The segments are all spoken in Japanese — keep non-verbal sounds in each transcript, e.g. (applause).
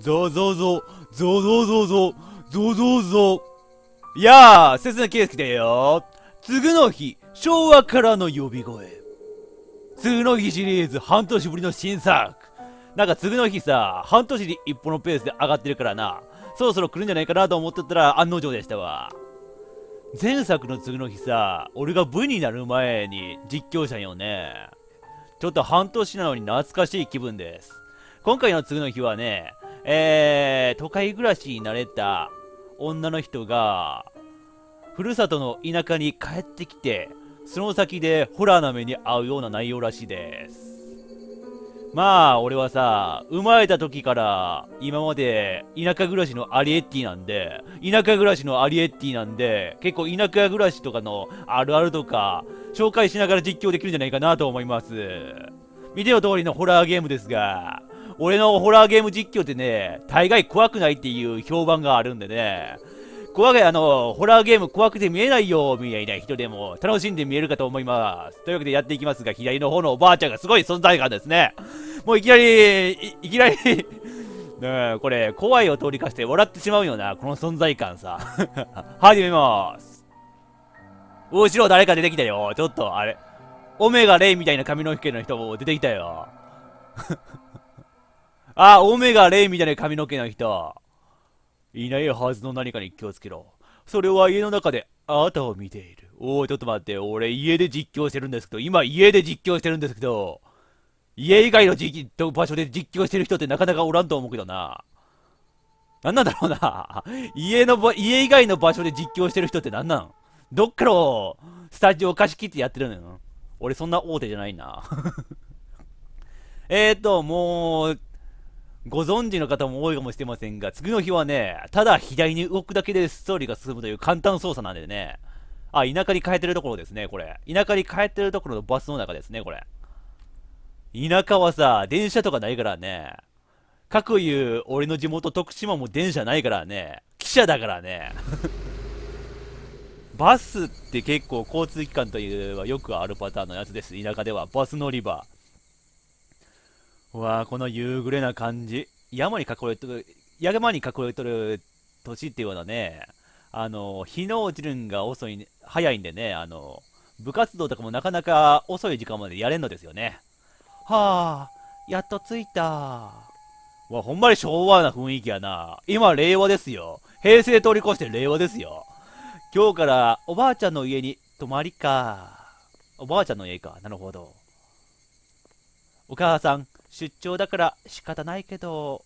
ゾゾゾ、ゾゾゾゾ、ゾゾゾ。やあ、せつなけいすきだよ。次の日、昭和からの呼び声。次の日シリーズ半年ぶりの新作。なんか次の日さ、半年に一歩のペースで上がってるからな、そろそろ来るんじゃないかなと思ってたら案の定でしたわ。前作の次の日さ、俺が部になる前に実況者よね。ちょっと半年なのに懐かしい気分です。今回の次の日はね、えー、都会暮らしに慣れた女の人が、ふるさとの田舎に帰ってきて、その先でホラーな目に遭うような内容らしいです。まあ、俺はさ、生まれた時から今まで田舎暮らしのアリエッティなんで、田舎暮らしのアリエッティなんで、結構田舎暮らしとかのあるあるとか、紹介しながら実況できるんじゃないかなと思います。見ての通りのホラーゲームですが、俺のホラーゲーム実況ってね、大概怖くないっていう評判があるんでね、怖い、あの、ホラーゲーム怖くて見えないよ、みたいな人でも楽しんで見えるかと思います。というわけでやっていきますが、左の方のおばあちゃんがすごい存在感ですね。もういきなり、いいきなり (laughs) ねこれ、怖いを通り越して笑ってしまうような、この存在感さ。(laughs) 始めます。後ろ誰か出てきたよ。ちょっと、あれ。オメガレイみたいな髪の毛の人も出てきたよ。(laughs) あ、オメガレイみたいな髪の毛の人。いないはずの何かに気をつけろ。それは家の中であなたを見ている。おい、ちょっと待って。俺家で実況してるんですけど、今家で実況してるんですけど、家以外のと場所で実況してる人ってなかなかおらんと思うけどな。なんなんだろうな。家の、家以外の場所で実況してる人ってなんなんどっからをスタジオ貸し切ってやってるのよ。俺そんな大手じゃないな。(laughs) えーと、もう、ご存知の方も多いかもしれませんが、次の日はね、ただ左に動くだけでストーリーが進むという簡単操作なんでね、あ、田舎に帰ってるところですね、これ。田舎に帰ってるところのバスの中ですね、これ。田舎はさ、電車とかないからね、各いう俺の地元徳島も電車ないからね、汽車だからね。(laughs) バスって結構交通機関というはよくあるパターンのやつです、田舎では。バス乗り場。うわこの夕暮れな感じ。山に囲れとる、山に囲れとる土地っていうのはね、あの、日の落ちるんが遅い、早いんでね、あの、部活動とかもなかなか遅い時間までやれんのですよね。はあ、やっと着いた。わ、ほんまに昭和な雰囲気やな。今、令和ですよ。平成通り越して令和ですよ。今日からおばあちゃんの家に泊まりか。おばあちゃんの家か。なるほど。お母さん、出張だから仕方ないけど、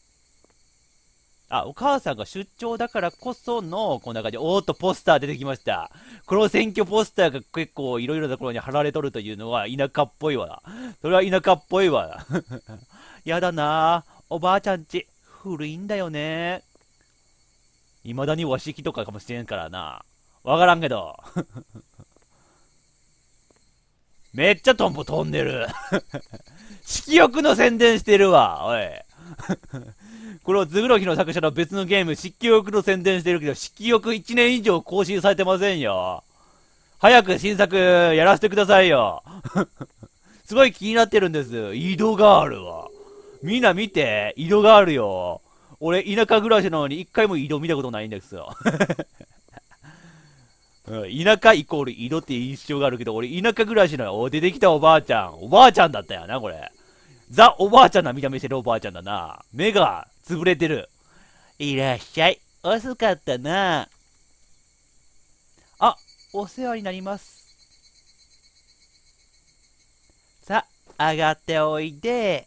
あ、お母さんが出張だからこその、こんな感じ。おーっと、ポスター出てきました。この選挙ポスターが結構いろいろなところに貼られとるというのは田舎っぽいわそれは田舎っぽいわ (laughs) やだなおばあちゃんち、古いんだよね。未だに和式とかかもしれんからな。わからんけど。めっちゃトンボ飛んでる。色欲の宣伝してるわ、おい。これはズグロヒの作者の別のゲーム、色欲の宣伝してるけど、色欲1年以上更新されてませんよ。早く新作やらせてくださいよ。すごい気になってるんです。井戸があるわ。みんな見て、井戸があるよ。俺、田舎暮らしなのに一回も井戸見たことないんですよ。うん、田舎イコール色って印象があるけど、俺田舎暮らしの、お、出てきたおばあちゃん。おばあちゃんだったよな、これ。ザ・おばあちゃんな見た目してるおばあちゃんだな。目が潰れてる。いらっしゃい。遅かったな。あ、お世話になります。さ、上がっておいで。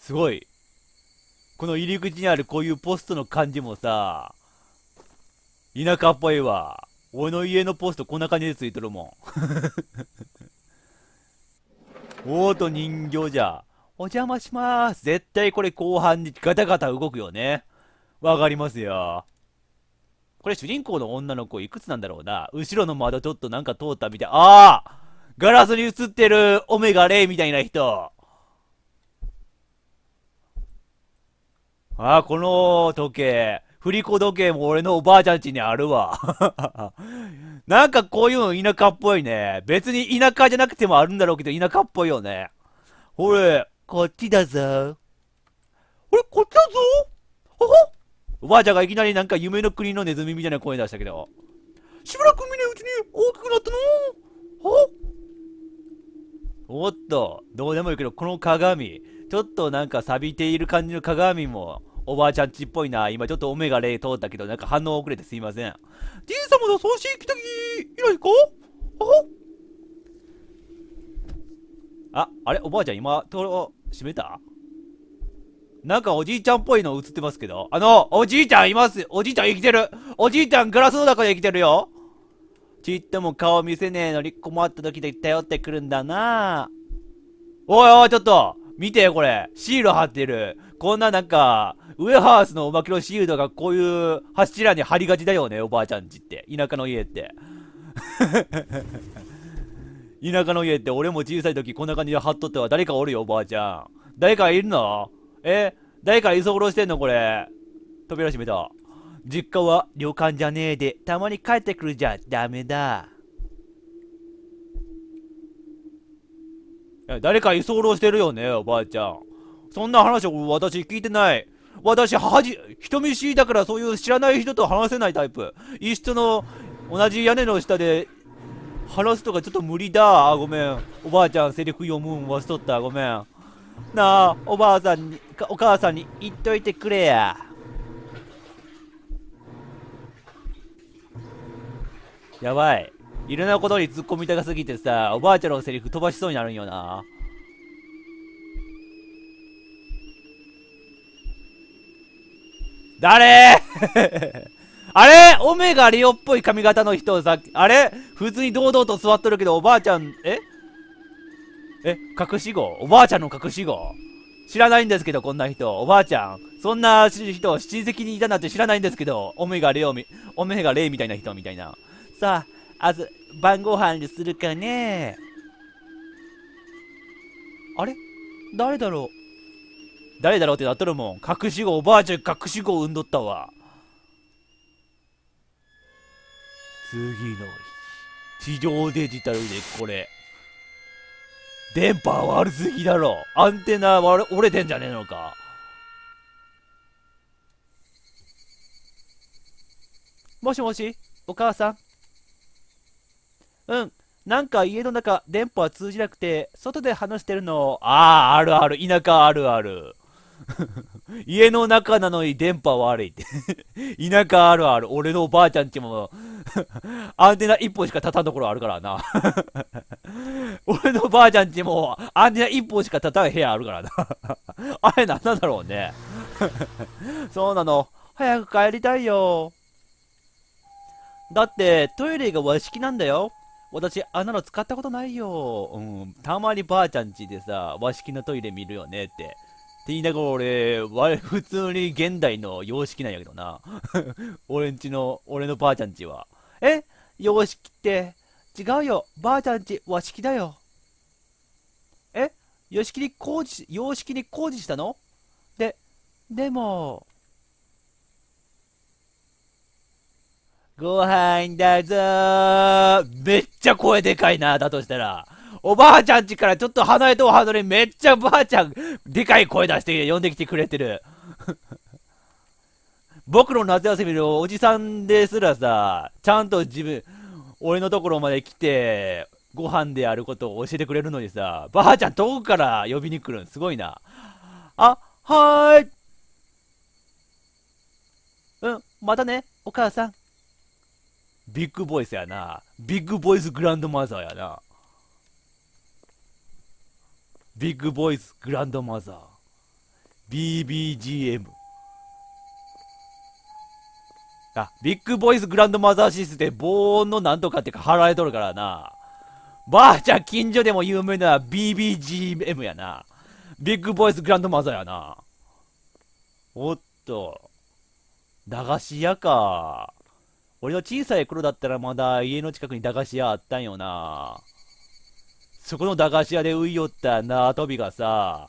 すごい。この入り口にあるこういうポストの感じもさ、田舎っぽいわ。俺の家のポストこんな感じでついてるもん。(laughs) おーと人形じゃ。お邪魔します。絶対これ後半にガタガタ動くよね。わかりますよ。これ主人公の女の子いくつなんだろうな。後ろの窓ちょっとなんか通ったみたい。ああガラスに映ってるオメガレイみたいな人。ああ、この時計。振り子時計も俺のおばあちゃん家にあるわ。(laughs) なんかこういうの田舎っぽいね。別に田舎じゃなくてもあるんだろうけど、田舎っぽいよね。ほれ、こっちだぞ。ほれ、こっちだぞほほおばあちゃんがいきなりなんか夢の国のネズミみたいな声出したけど。しばらく見ないうちに大きくなったのほおっと、どうでもいいけど、この鏡、ちょっとなんか錆びている感じの鏡も、おばあちゃんちっぽいな。今ちょっとオメガ0通ったけど、なんか反応遅れてすいません。爺様の送信来たき以来かああ、あれおばあちゃん今、と、閉めたなんかおじいちゃんっぽいの映ってますけど。あの、おじいちゃんいますおじいちゃん生きてるおじいちゃんガラスの中で生きてるよちっとも顔見せねえのに困った時で頼ってくるんだなおいおい、ちょっと見てよ、これ。シール貼ってる。こんななんか、ウェハースのおまけのシールドがこういう柱に貼りがちだよね、おばあちゃんちって。田舎の家って。(laughs) 田舎の家って俺も小さい時こんな感じで貼っとっては誰かおるよ、おばあちゃん。誰かいるのえ誰か居候してんのこれ。扉閉めた。実家は旅館じゃねえで、たまに帰ってくるじゃダメだ。誰か居候してるよね、おばあちゃん。そんな話を私聞いてない。私、はじ、人見知りだからそういう知らない人と話せないタイプ。一緒の、同じ屋根の下で、話すとかちょっと無理だ。あ、ごめん。おばあちゃん、セリフ読むん忘しとった。ごめん。なあ、おばあさんに、お母さんに言っといてくれや。やばい。いろんなことに突っ込みたがすぎてさ、おばあちゃんのセリフ飛ばしそうになるんよな。誰 (laughs) あれオメガリオっぽい髪型の人さあれ普通に堂々と座っとるけど、おばあちゃん、ええ隠し子おばあちゃんの隠し子知らないんですけど、こんな人。おばあちゃん。そんな人、親戚にいたなんて知らないんですけど、オメガレオみ、オメガレイみたいな人みたいな。さあ、あず、晩ご飯にするかねあれ誰だろう誰だろうってなっとるもん隠し子おばあちゃん隠し子を産んどったわ次の日地上デジタルでこれ電波悪すぎだろアンテナ割れ折れてんじゃねえのかもしもしお母さんうんなんか家の中電波は通じなくて外で話してるのあああるある田舎あるある家の中なのに電波悪いって (laughs) 田舎あるある。俺のおばあちゃんちも (laughs) アンテナ1本しか立たんところあるからな (laughs) 俺のばあちゃんちもアンテナ1本しか立たん部屋あるからな。あれなんだろうね。そうなの。早く帰りたいよ。だってトイレが和式なんだよ。私、あんなの使ったことないよ。うん。たまにばあちゃんちでさ、和式のトイレ見るよねって。って言いながら俺、(laughs) 普通に現代の様式なんやけどな。(laughs) 俺んちの、俺のばあちゃんちは。え様式って、違うよ。ばあちゃんち和式だよ。え様式に工事、様式に工事したので、でも、ご飯だぞめっちゃ声でかいな、だとしたら。おばあちゃんちからちょっと離れとおはどれ、めっちゃばあちゃん、でかい声出して呼んできてくれてる。(laughs) 僕の夏休みのおじさんですらさ、ちゃんと自分、俺のところまで来て、ご飯でやることを教えてくれるのにさ、ばあちゃん遠くから呼びに来るんすごいな。あ、はーい。うん、またね、お母さん。ビッグボイスやな。ビッグボイスグランドマザーやな。ビッグボーイズグランドマザー BBGM あビッグボーイズグランドマザーシスで防音のなんとかってか払えとるからなばあちゃん近所でも有名な BBGM やなビッグボーイズグランドマザーやなおっと駄菓子屋か俺の小さい頃だったらまだ家の近くに駄菓子屋あったんよなそこの駄菓子屋で浮いよった縄跳びがさ、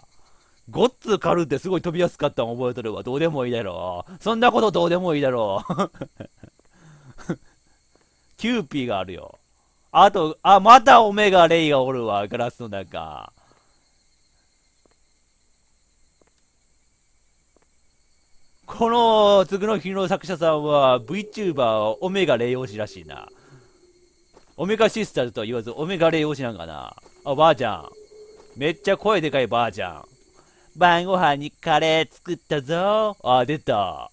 ごっつ軽ってすごい飛びやすかったん覚えとるわ。どうでもいいだろう。そんなことどうでもいいだろう。(laughs) キューピーがあるよ。あと、あ、またオメガレイがおるわ。ガラスの中。この、つぐの日の作者さんは VTuber オメガレイ推しらしいな。オメガシスターズとは言わずオメガレイ推しなんかな。あ、ばあちゃん。めっちゃ声でかいばあちゃん。晩ご飯にカレー作ったぞ。あ、出た。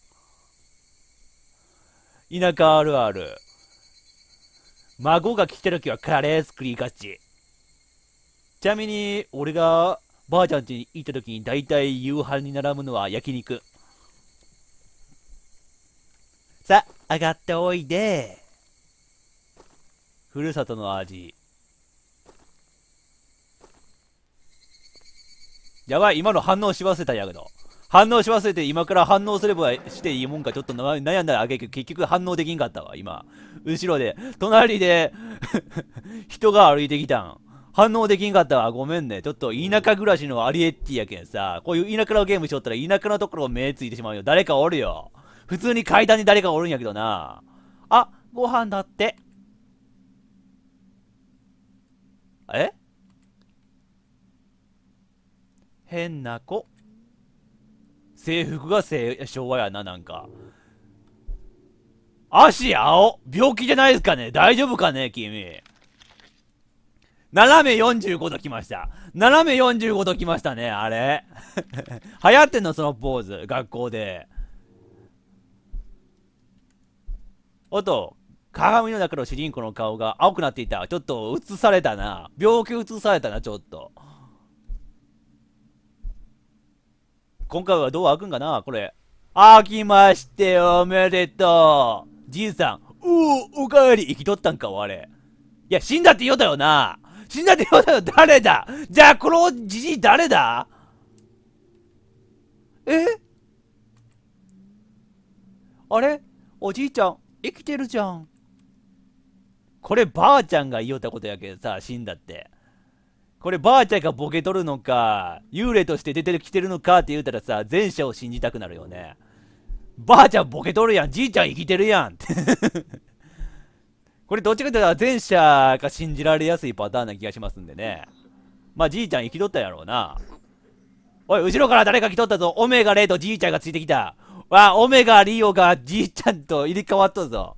田舎あるある。孫が来た時はカレー作りがち。ちなみに、俺がばあちゃん家に行った時に大体夕飯に並ぶのは焼肉。さ、上がっておいで。ふるさとの味。やばい、今の反応し忘れたんやけど。反応し忘れて、今から反応すればしていいもんか、ちょっと悩んだら、あげ結局反応できんかったわ、今。後ろで、隣で (laughs) 人が歩いてきたん。反応できんかったわ。ごめんね。ちょっと田舎暮らしのアリエッティやけんさ。こういう田舎のゲームしとったら田舎のところを目ついてしまうよ。誰かおるよ。普通に階段に誰かおるんやけどな。あ、ご飯だって。え変な子制服が昭和やななんか足青病気じゃないですかね大丈夫かね君斜め45度来ました。斜め45度来ましたね、あれ。(laughs) 流行ってんの、そのポーズ。学校で。おっと、鏡の中の主人公の顔が青くなっていた。ちょっと映されたな。病気映されたな、ちょっと。今回はどう開くんかなこれ。開きましておめでとうじいさん、おお、おかえり生きとったんか、あれ。いや、死んだって言うだよな死んだって言うだよ、誰だじゃあ、このじじい誰だえあれおじいちゃん、生きてるじゃん。こればあちゃんが言おうたことやけどさ、死んだって。こればあちゃんがボケとるのか、幽霊として出てきてるのかって言うたらさ、前者を信じたくなるよね。ばあちゃんボケとるやん、じいちゃん生きてるやんって (laughs) これどっちかって言ったら前者が信じられやすいパターンな気がしますんでね。まあじいちゃん生きとったやろうな。おい、後ろから誰か来とったぞ。オメガレとじいちゃんがついてきた。わあ、オメガリオがじいちゃんと入れ替わっとるぞ。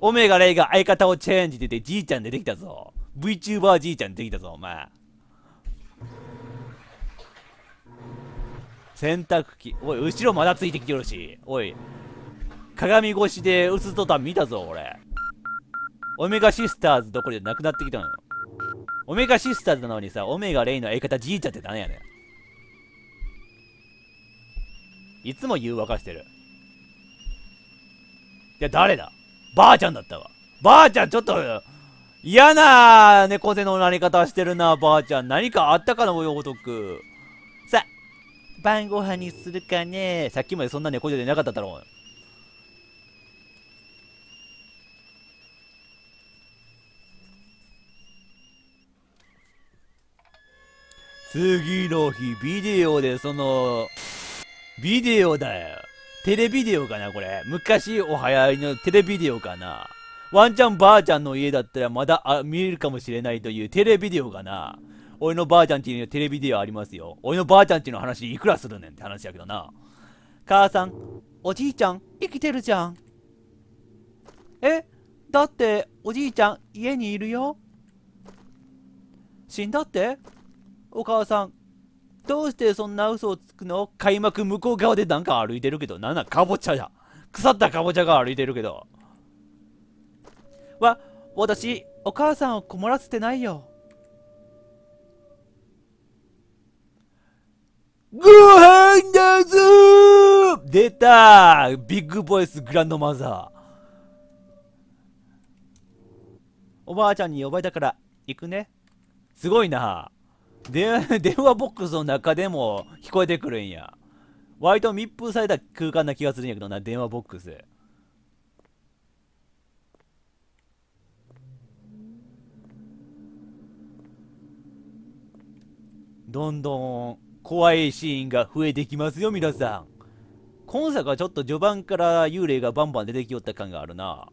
オメガレイが相方をチェンジ出てじいちゃん出てきたぞ。VTuber じいちゃん出てきたぞ、お前。洗濯機おい後ろまだついてきてるしおい鏡越しで映すとたん見たぞ俺オメガシスターズどころじゃなくなってきたのよオメガシスターズなのにさオメガレイの相方じいちゃんって何やねんいつも誘惑してるいや誰だばあちゃんだったわばあちゃんちょっと嫌な猫背のなり方してるなばあちゃん何かあったかなごよごとく晩ご飯にするかねさっきまでそんな猫じゃなかっただろう次の日ビデオでそのビデオだよテレビデオかなこれ昔おはやりのテレビデオかなワンちゃんばあちゃんの家だったらまだあ見えるかもしれないというテレビデオかな俺のばあちゃんちにテレビではありますよ。俺のばあちゃんちの話いくらするねんって話やけどな。母さん、おじいちゃん、生きてるじゃん。えだって、おじいちゃん、家にいるよ。死んだってお母さん、どうしてそんな嘘をつくの開幕向こう側でなんか歩いてるけど、なんなかぼちゃじゃ。腐ったかぼちゃが歩いてるけど。わ、私、お母さんを困らせてないよ。ご飯だぞー出たビッグボイスグランドマザー。おばあちゃんに呼ばれたから行くね。すごいな。で、(laughs) 電話ボックスの中でも聞こえてくるんや。割と密封された空間な気がするんやけどな、電話ボックス。どんどん怖いシーンが増えてきますよ、皆さん。今作はちょっと序盤から幽霊がバンバン出てきよった感があるな。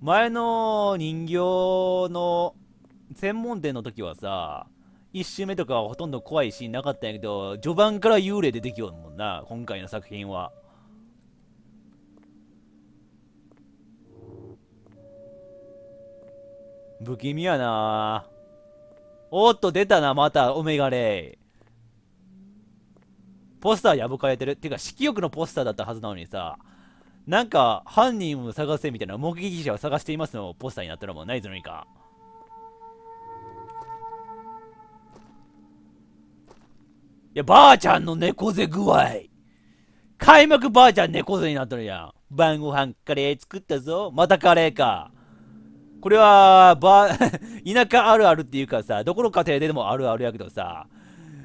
前の人形の専門店の時はさ、1周目とかはほとんど怖いシーンなかったんやけど、序盤から幽霊出てきよるもんな、今回の作品は。不気味やなおっと、出たな、また、オメガレイ。ポスター破かれてる。っていうか、色欲のポスターだったはずなのにさ、なんか、犯人を探せみたいな目撃者を探していますのポスターになったらもうないぞ、何か。いや、ばあちゃんの猫背具合。開幕ばあちゃん猫背になったのやん。晩ご飯カレー作ったぞ。またカレーか。これは、ば、(laughs) 田舎あるあるっていうかさ、どこの家庭でもあるあるやけどさ、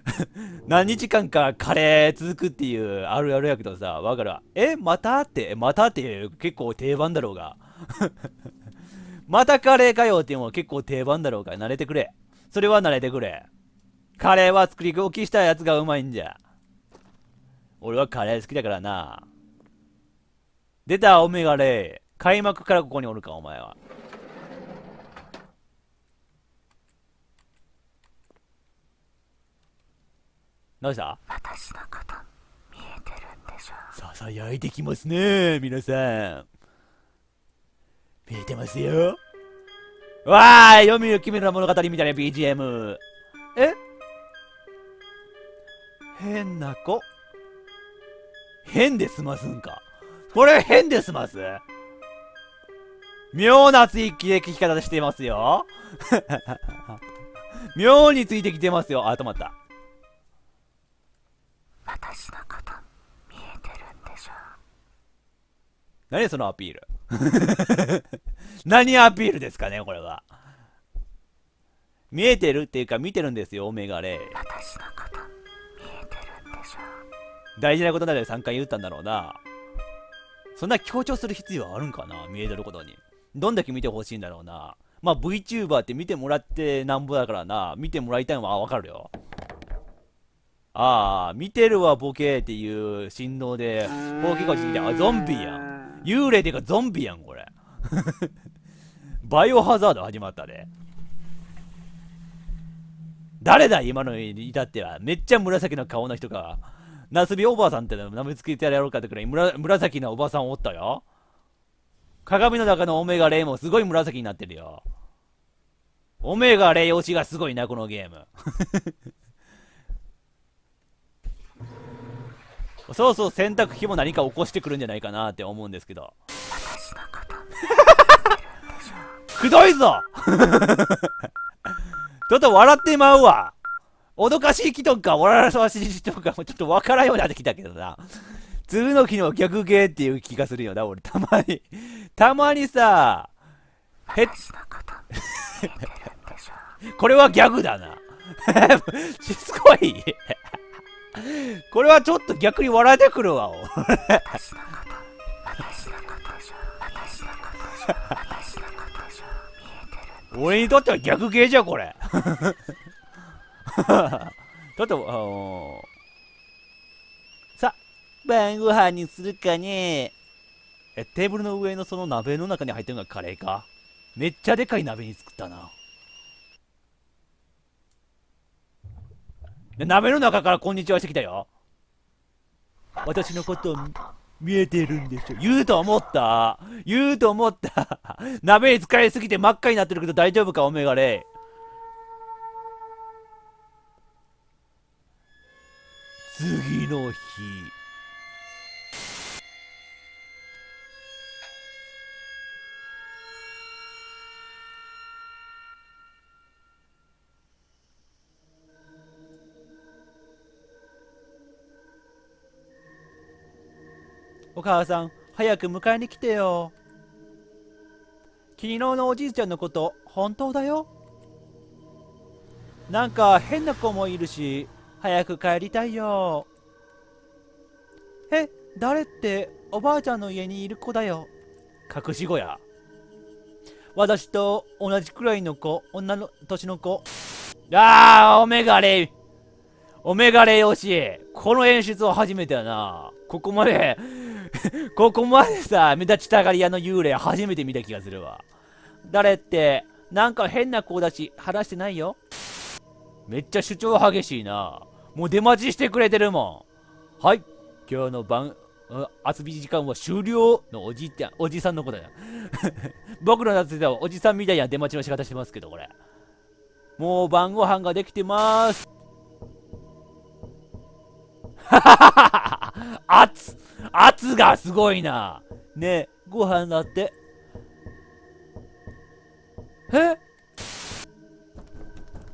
(laughs) 何日間かカレー続くっていうあるあるやけどさ、わかるわ。え、またって、またって結構定番だろうが。(laughs) またカレーかよっていうのも結構定番だろうが、慣れてくれ。それは慣れてくれ。カレーは作り置きしたやつがうまいんじゃ。俺はカレー好きだからな。出た、おめがれ。開幕からここにおるか、お前は。どうした私のこと見えてるんでしょささやいてきますね皆さん見えてますよわーい読みゆきみの物語みたいな BGM え変な子変で済ますんかこれ変で済ます妙なーい聞き方してますよ (laughs) 妙についてきてますよあ、止まった。私のこと見えてるんでしょ何そのアピール (laughs) 何アピールですかねこれは見えてるっていうか見てるんですよメガネ私のこと見えてるんでしょ大事なことなので3回言ったんだろうなそんな強調する必要はあるんかな見えてることにどんだけ見てほしいんだろうなまあ VTuber って見てもらってなんぼだからな見てもらいたいのはわかるよああ、見てるわ、ボケーっていう振動で、ボケが落ちてきた。あ、ゾンビやん。幽霊っていうかゾンビやん、これ。(laughs) バイオハザード始まったで。誰だ、今のに至っては。めっちゃ紫の顔の人が。ナスビおばさんって名前つけてやろうかってくらい紫のおばさんおったよ。鏡の中のオメガレイもすごい紫になってるよ。オメガレイ推しがすごいな、このゲーム。そうそう洗濯機も何か起こしてくるんじゃないかなって思うんですけどくどいぞちょっと笑ってまうわ脅かしい気とか笑わしい気とかもちょっとわからんようになってきたけどな。ズルの木の逆系っていう気がするよな俺たまにたまにさへっこれはギャグだな (laughs) しつこい (laughs) これはちょっと逆に笑えてくるわ。と、じゃ、俺にとっては逆系じゃ、これ。(laughs) だって、あのさ、晩ご飯にするかねえ、テーブルの上のその鍋の中に入ってるのがカレーかめっちゃでかい鍋に作ったな。鍋の中からこんにちはしてきたよ。私のこと見えてるんでしょ。言うと思った言うと思った鍋にいすぎて真っ赤になってるけど大丈夫か、おめがれ。次の日。お母さん、早く迎えに来てよ。昨日のおじいちゃんのこと、本当だよ。なんか変な子もいるし、早く帰りたいよ。え、誰って、おばあちゃんの家にいる子だよ。隠し子や。私と同じくらいの子、女の年の子。ああ、おめがれおめがれよし。この演出は初めてやな。ここまで (laughs) ここまでさ、目立ちたがり屋の幽霊初めて見た気がするわ。誰って、なんか変な子だし、話してないよ。めっちゃ主張激しいな。もう出待ちしてくれてるもん。はい。今日の晩、遊び時間は終了のおじいちゃん、おじさんのことだよ。(laughs) 僕の夏ではおじさんみたいな出待ちの仕方してますけど、これ。もう晩ご飯ができてまーす。はははは熱っ圧がすごいなねご飯だってえ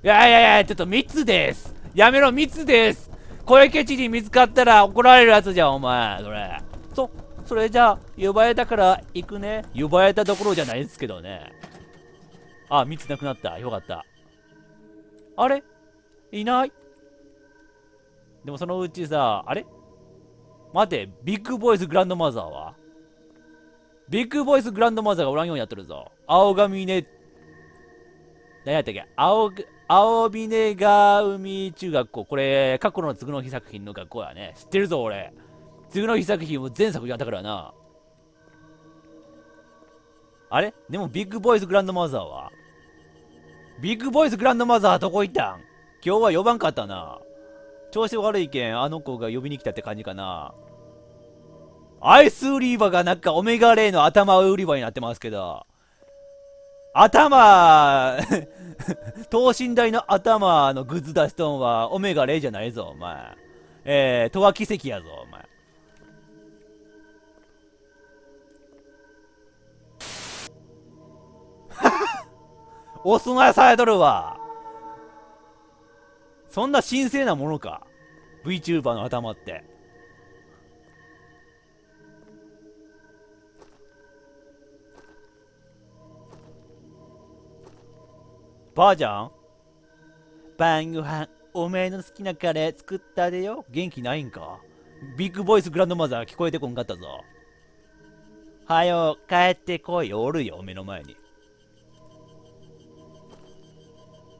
いやいやいやちょっと密ですやめろ密です小池知事見つかったら怒られるやつじゃんお前それそそれじゃあ呼ばれたから行くね呼ばれたところじゃないですけどねあ密なくなったよかったあれいないでもそのうちさあれ待て、ビッグボイスグランドマザーはビッグボイスグランドマザーがおらんようにやってるぞ。青髪ね、何やったっけ青、青峰が海中学校。これ、過去の次の日作品の学校やね。知ってるぞ、俺。次の日作品も全作やったからな。あれでもビッグボイスグランドマザーはビッグボイスグランドマザーどこ行ったん今日は呼ばんかったな。調子悪いけん、あの子が呼びに来たって感じかな。アイス売り場がなんかオメガレイの頭売り場になってますけど。頭 (laughs) 等身大の頭のグッズ出しとんはオメガレイじゃないぞ、お前。えー、とは奇跡やぞ、お前。(laughs) お供えされとるわ。そんな神聖なものか VTuber の頭ってばあちゃん晩ご飯おめえの好きなカレー作ったでよ元気ないんかビッグボイスグランドマザー聞こえてこんかったぞはよ帰ってこいおるよ目の前に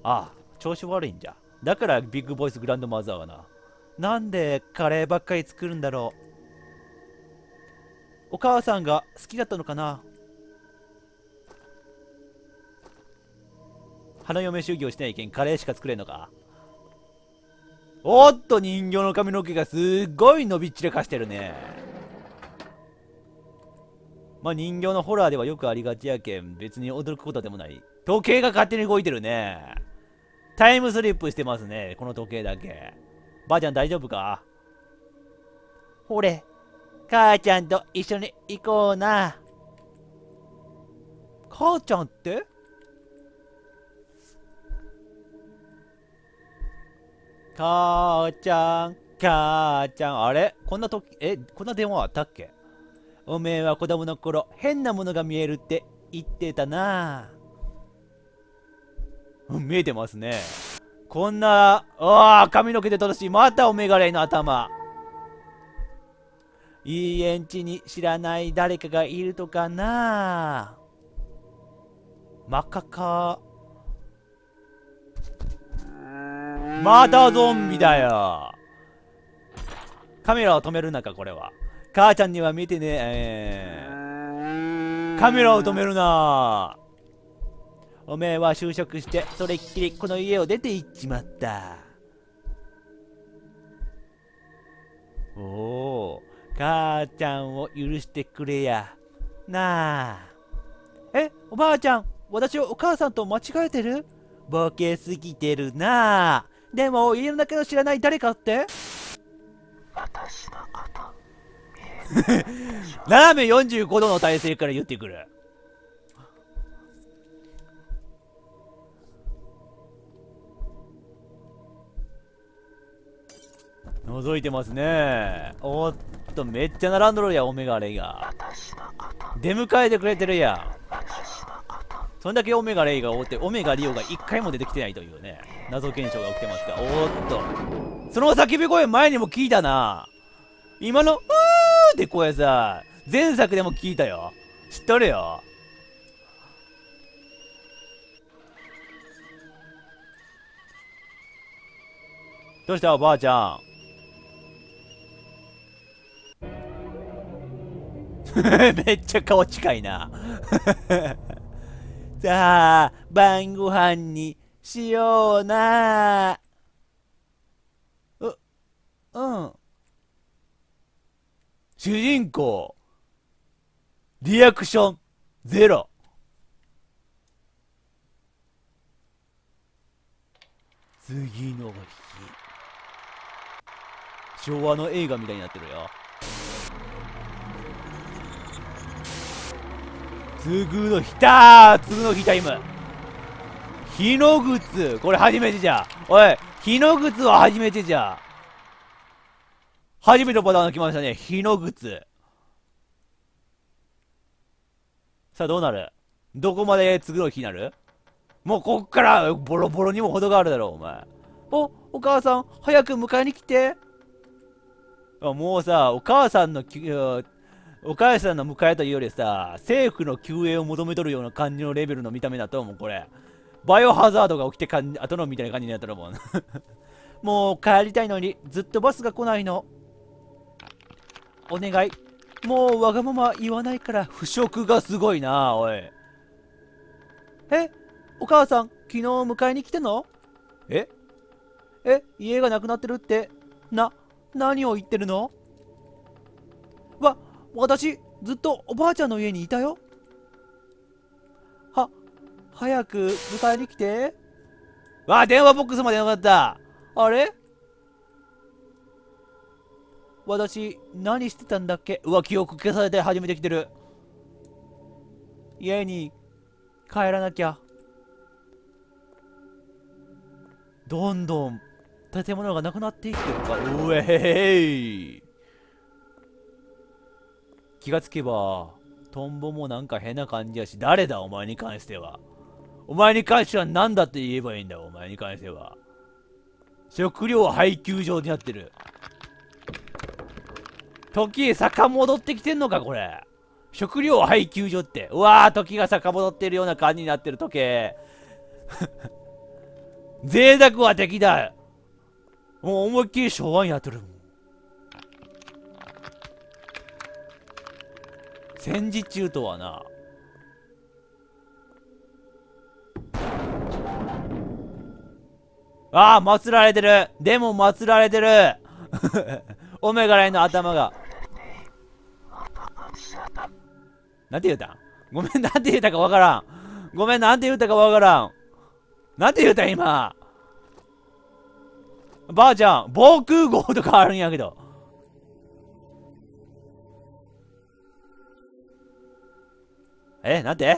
ああ調子悪いんじゃだからビッグボイスグランドマザーはな。なんでカレーばっかり作るんだろう。お母さんが好きだったのかな花嫁修行してないけんカレーしか作れんのかおっと人形の髪の毛がすっごい伸び散らかしてるねまあ人形のホラーではよくありがちやけん別に驚くことでもない時計が勝手に動いてるねタイムスリップしてますね、この時計だけ。ばあちゃん大丈夫かほれ、母ちゃんと一緒に行こうな。母ちゃんって母ちゃん、母ちゃん、あれこんな時、え、こんな電話あったっけおめえは子供の頃、変なものが見えるって言ってたな。見えてますね。こんな、ああ、髪の毛で正しい。またおメガレイの頭。いい園地に知らない誰かがいるとかなマカか。またゾンビだよ。カメラを止めるなか、これは。母ちゃんには見てね、えー、カメラを止めるなおめえは就職してそれっきりこの家を出て行っちまったおお母ちゃんを許してくれやなあえおばあちゃん私をお母さんと間違えてるボケすぎてるなあでも家の中の知らない誰かって私のこと (laughs) ラーメン45度の体勢から言ってくる覗いてますねおっとめっちゃ並んどるやオメガレイが出迎えてくれてるやそんだけオメガレイがおってオメガリオが1回も出てきてないというね謎現象が起きてますがおっとその叫び声前にも聞いたな今の「うー」って声さ前作でも聞いたよ知っとるよどうしたおばあちゃん (laughs) めっちゃ顔近いな (laughs) さあ、晩ご飯にしような。う、うん。主人公、リアクションゼロ。次の日。昭和の映画みたいになってるよ。つぐのひたつぐのひたム日の靴これ初めてじゃおい日の靴は初めてじゃ初めてのパターンが来ましたね日の靴さあどうなるどこまでつぐの日になるもうこっからボロボロにも程があるだろうお前おお母さん早く迎えに来てもうさお母さんのお母さんの迎えというよりさ、政府の救援を求めとるような感じのレベルの見た目だと思う、これ。バイオハザードが起きてかん後のみたいな感じになったらもう。(laughs) もう帰りたいのに、ずっとバスが来ないの。お願い。もうわがまま言わないから、腐食がすごいな、おい。えお母さん、昨日迎えに来てんのええ家がなくなってるって、な、何を言ってるの私、ずっとおばあちゃんの家にいたよ。は、早く迎えに来て。わあ、電話ボックスまでなかった。あれ私、何してたんだっけうわ、記憶消されて初めて来てる。家に帰らなきゃ。どんどん建物がなくなっていってるか。うえへへい。気がつけば、トンボもなんか変な感じやし、誰だお前に関しては。お前に関しては何だって言えばいいんだお前に関しては。食料配給場になってる。時、坂戻ってきてんのかこれ。食料配給所って。うわぁ、時が遡ってるような感じになってる時計。(laughs) 贅沢は敵だ。もう思いっきり昭和やってるもん。戦時中とはなああ祀られてるでも祀られてるオメガライの頭がなんて言うたごめんなんて言うたかわからんごめんなんて言うたかわからんなんて言うた今ばあちゃん防空壕とかあるんやけどえなんで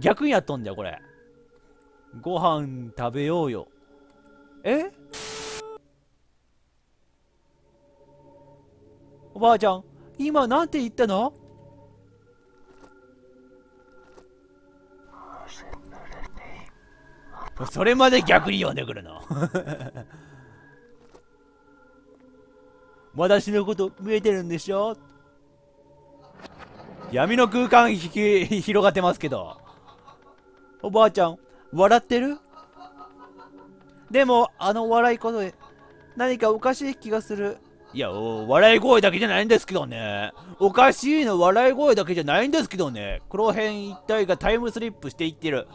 逆にやっとんだよ、これ。ご飯食べようよ。えおばあちゃん、今なんて言ったのそれまで逆に呼んでくるの (laughs) 私のこと見えてるんでしょ闇の空間ひき広がってますけどおばあちゃん笑ってるでもあの笑い声何かおかしい気がするいや笑い声だけじゃないんですけどねおかしいの笑い声だけじゃないんですけどね黒辺一帯がタイムスリップしていってる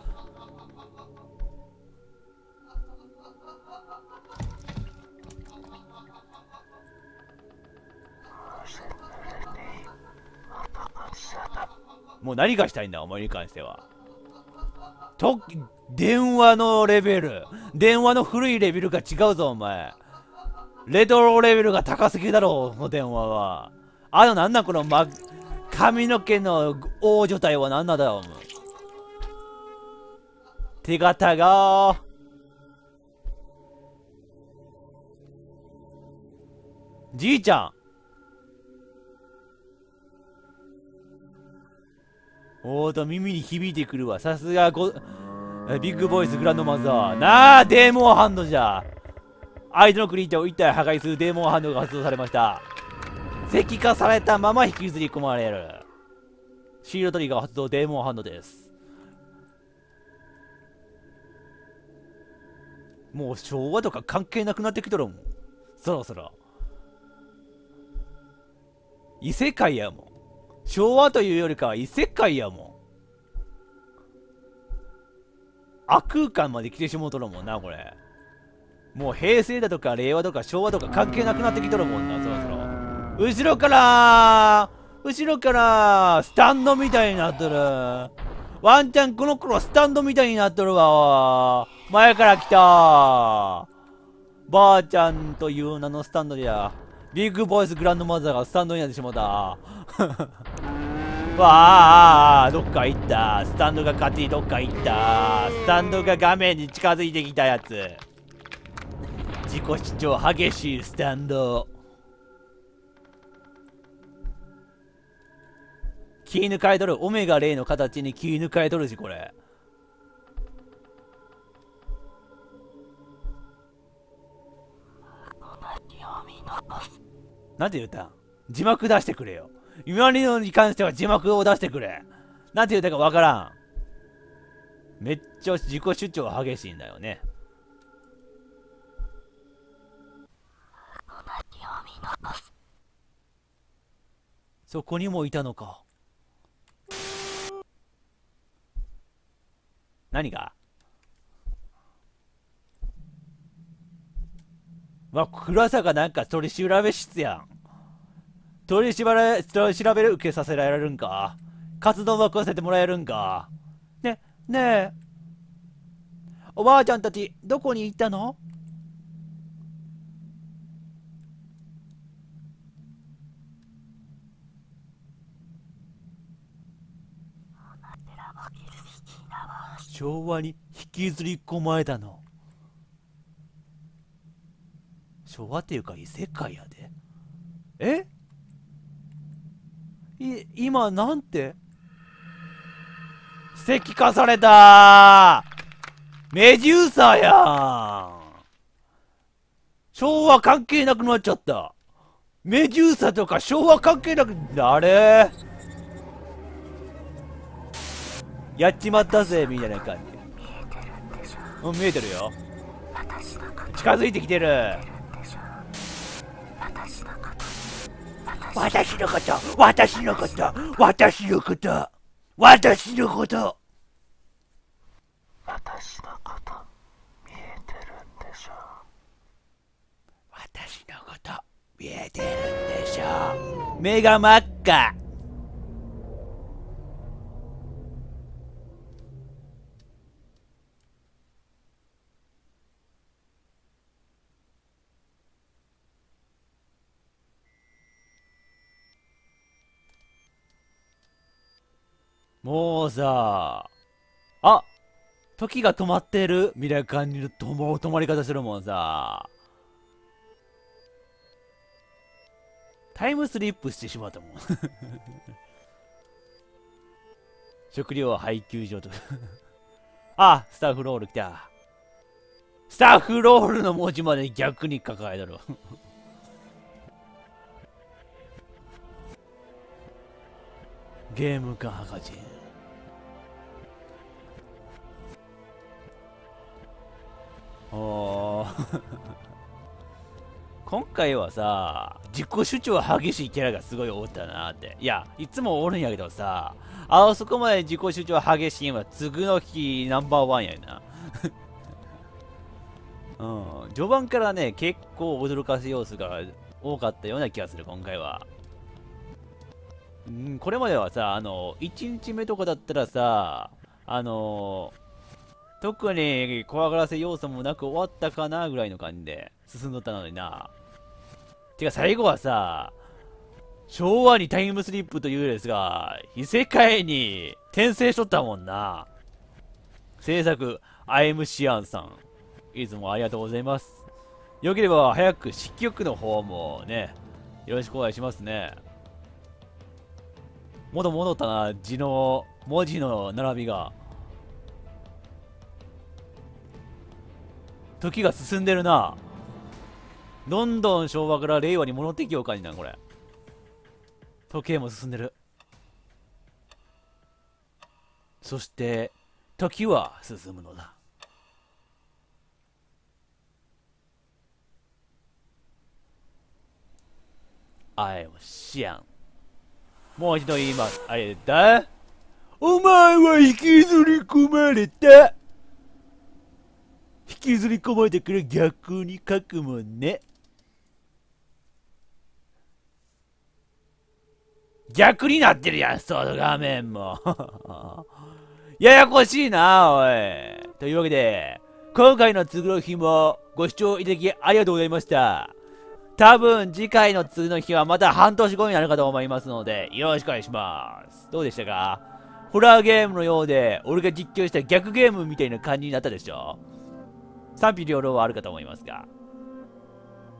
もう何がしたいんだお前に関してはと電話のレベル電話の古いレベルが違うぞお前レトロレベルが高すぎだろこの電話はあのなんなこの、ま、髪の毛の王女体は何なんだよお前手形がじいちゃんおーと耳に響いてくるわ。さすがご、ビッグボイスグランドマザー。なあ、デーモンハンドじゃ。相手のクリーチャーを一体破壊するデーモンハンドが発動されました。石化されたまま引きずり込まれる。シールドトリガー発動デーモンハンドです。もう昭和とか関係なくなってきとるもん。そろそろ。異世界やもん。昭和というよりかは異世界やもん。悪空間まで来てしもうとるもんな、これ。もう平成だとか令和とか昭和とか関係なくなってきとるもんな、そろそろ。後ろから後ろからスタンドみたいになっとる。ワンちゃんこの頃スタンドみたいになっとるわ。前から来たばあちゃんという名のスタンドじゃ。ビッグボイスグランドマザーがスタンドになってしまった。(laughs) わあどっか行った。スタンドが勝手にどっか行った。スタンドが画面に近づいてきたやつ。自己主張激しいスタンド。切り抜かれとる。オメガ0の形に切り抜かれとるし、これ。なんて言ったん字幕出してくれよ。今にのに関しては字幕を出してくれ。なんて言ったかわからん。めっちゃ自己主張が激しいんだよね。そこにもいたのか。何がまあ、さがなんか取り調べ室やん。取り調べ、調べ受けさせられるんか。活動は食わせてもらえるんか。ね、ねえ。おばあちゃんたち、どこに行ったの昭和に引きずり込まれたの。昭和っていうか異世界やでえい今なんて石化されたメデューサやん昭和関係なくなっちゃったメデューサとか昭和関係なく誰やっちまったぜみたいな感じうん見えてるよ近づいてきてる私のこと私のこと私のこと私のこと私のこと見えてるんでしょ私のこと見えてるんでしょ目が真っ赤もうさ、あ時が止まってる未来感じるもう止まり方するもんさ。タイムスリップしてしまったもん (laughs) 食料は配給所と (laughs) あ、スタッフロール来た。スタッフロールの文字まで逆に抱えだろ (laughs) ゲームか、博士。(laughs) 今回はさ自己主張激しいキャラがすごいおったなっていやいつもおるんやけどさあそこまで自己主張激しいのは次の日ナンバーワンやな (laughs) うん序盤からね結構驚かす要素が多かったような気がする今回はうんこれまではさあの1日目とかだったらさあのー特に怖がらせ要素もなく終わったかなぐらいの感じで進んどったのにな。てか最後はさ、昭和にタイムスリップというよりですが、異世界に転生しとったもんな。制作、アイムシアンさん。いつもありがとうございます。よければ早く失局の方もね、よろしくお願いしますね。もともったな、字の、文字の並びが。時が進んでるなどんどん昭和から令和に戻ってきようかになこれ時計も進んでるそして時は進むのだあいをしやんもう一度言いますあれだお前は引きずり込まれた削り込まれたから逆に書くもんね。逆になってるやん、その画面も。(laughs) ややこしいな、おい。というわけで、今回の次の日もご視聴いただきありがとうございました。多分次回の次の日はまた半年後になるかと思いますので、よろしくお願いします。どうでしたかホラーゲームのようで、俺が実況した逆ゲームみたいな感じになったでしょ賛否両論はあるかと思いますが。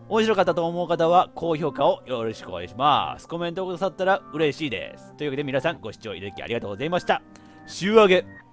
面白かったと思う方は高評価をよろしくお願いします。コメントをくださったら嬉しいです。というわけで皆さんご視聴いただきありがとうございました。週上げ